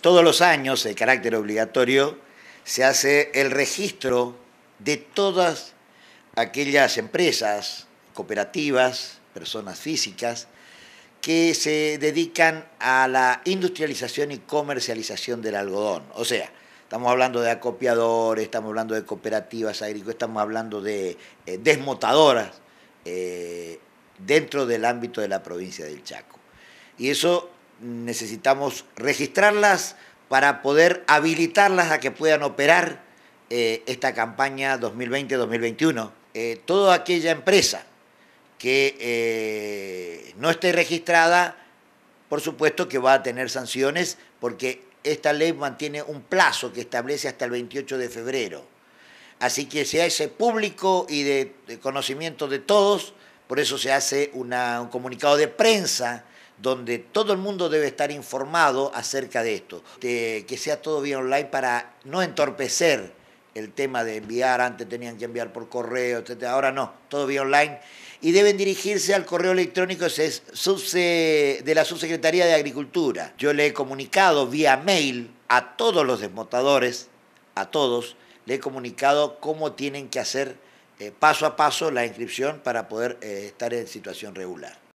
todos los años, el carácter obligatorio, se hace el registro de todas aquellas empresas, cooperativas, personas físicas, que se dedican a la industrialización y comercialización del algodón. O sea, estamos hablando de acopiadores, estamos hablando de cooperativas agrícolas, estamos hablando de eh, desmotadoras eh, dentro del ámbito de la provincia del Chaco. Y eso necesitamos registrarlas para poder habilitarlas a que puedan operar eh, esta campaña 2020-2021. Eh, toda aquella empresa que eh, no esté registrada, por supuesto que va a tener sanciones porque esta ley mantiene un plazo que establece hasta el 28 de febrero. Así que sea ese público y de conocimiento de todos por eso se hace un comunicado de prensa donde todo el mundo debe estar informado acerca de esto. que sea todo vía online para no entorpecer el tema de enviar, antes tenían que enviar por correo, Ahora no, todo vía online. Y deben dirigirse al correo electrónico de la Subsecretaría de Agricultura. Yo le he comunicado vía mail a todos los desmotadores, a todos, le he comunicado cómo tienen que hacer eh, paso a paso la inscripción para poder eh, estar en situación regular.